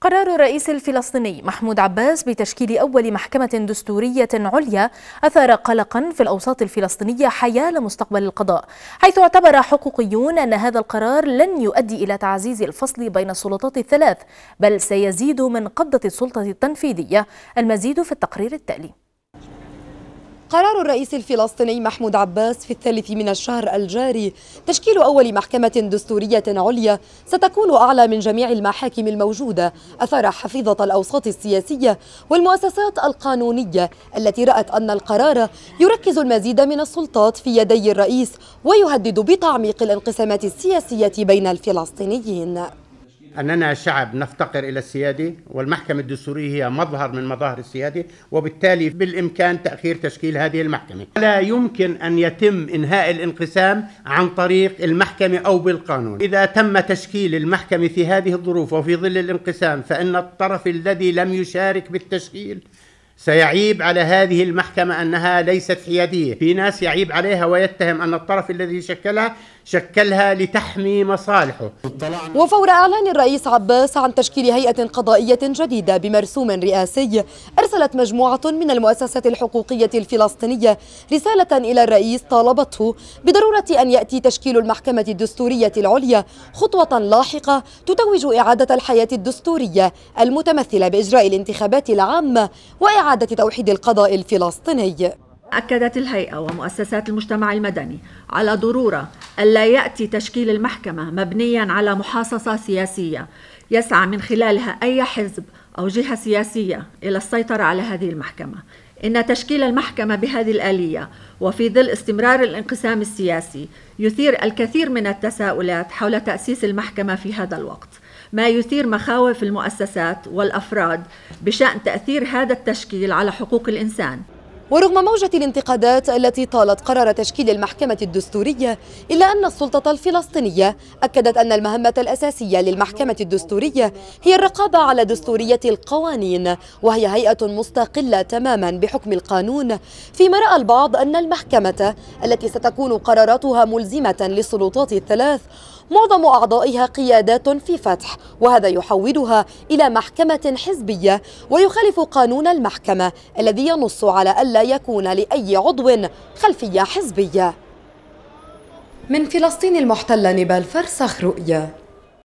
قرار الرئيس الفلسطيني محمود عباس بتشكيل أول محكمة دستورية عليا أثار قلقا في الأوساط الفلسطينية حيال مستقبل القضاء حيث اعتبر حقوقيون أن هذا القرار لن يؤدي إلى تعزيز الفصل بين السلطات الثلاث بل سيزيد من قبضة السلطة التنفيذية المزيد في التقرير التالي قرار الرئيس الفلسطيني محمود عباس في الثالث من الشهر الجاري تشكيل أول محكمة دستورية عليا ستكون أعلى من جميع المحاكم الموجودة أثار حفيظة الأوساط السياسية والمؤسسات القانونية التي رأت أن القرار يركز المزيد من السلطات في يدي الرئيس ويهدد بتعميق الانقسامات السياسية بين الفلسطينيين أننا شعب نفتقر إلى السيادة والمحكمة الدستورية هي مظهر من مظاهر السيادة وبالتالي بالإمكان تأخير تشكيل هذه المحكمة لا يمكن أن يتم إنهاء الانقسام عن طريق المحكمة أو بالقانون إذا تم تشكيل المحكمة في هذه الظروف وفي ظل الانقسام فإن الطرف الذي لم يشارك بالتشكيل سيعيب على هذه المحكمة أنها ليست حيادية في ناس يعيب عليها ويتهم أن الطرف الذي شكلها شكلها لتحمي مصالحه وفور إعلان الرئيس عباس عن تشكيل هيئة قضائية جديدة بمرسوم رئاسي أرسلت مجموعة من المؤسسات الحقوقية الفلسطينية رسالة إلى الرئيس طالبته بضرورة أن يأتي تشكيل المحكمة الدستورية العليا خطوة لاحقة تتوج إعادة الحياة الدستورية المتمثلة بإجراء الانتخابات العامة وإعادة إعادة توحيد القضاء الفلسطيني أكدت الهيئة ومؤسسات المجتمع المدني على ضرورة ألا يأتي تشكيل المحكمة مبنيا على محاصصة سياسية يسعى من خلالها أي حزب أو جهة سياسية إلى السيطرة على هذه المحكمة إن تشكيل المحكمة بهذه الآلية وفي ظل استمرار الانقسام السياسي يثير الكثير من التساؤلات حول تأسيس المحكمة في هذا الوقت ما يثير مخاوف المؤسسات والافراد بشان تاثير هذا التشكيل على حقوق الانسان ورغم موجة الانتقادات التي طالت قرار تشكيل المحكمة الدستورية إلا أن السلطة الفلسطينية أكدت أن المهمة الأساسية للمحكمة الدستورية هي الرقابة على دستورية القوانين وهي هيئة مستقلة تماما بحكم القانون فيما رأى البعض أن المحكمة التي ستكون قراراتها ملزمة للسلطات الثلاث معظم أعضائها قيادات في فتح وهذا يحولها إلى محكمة حزبية ويخالف قانون المحكمة الذي ينص على ألا يكون لأي عضو خلفية حزبية من فلسطين المحتلة نبال فرسخ رؤية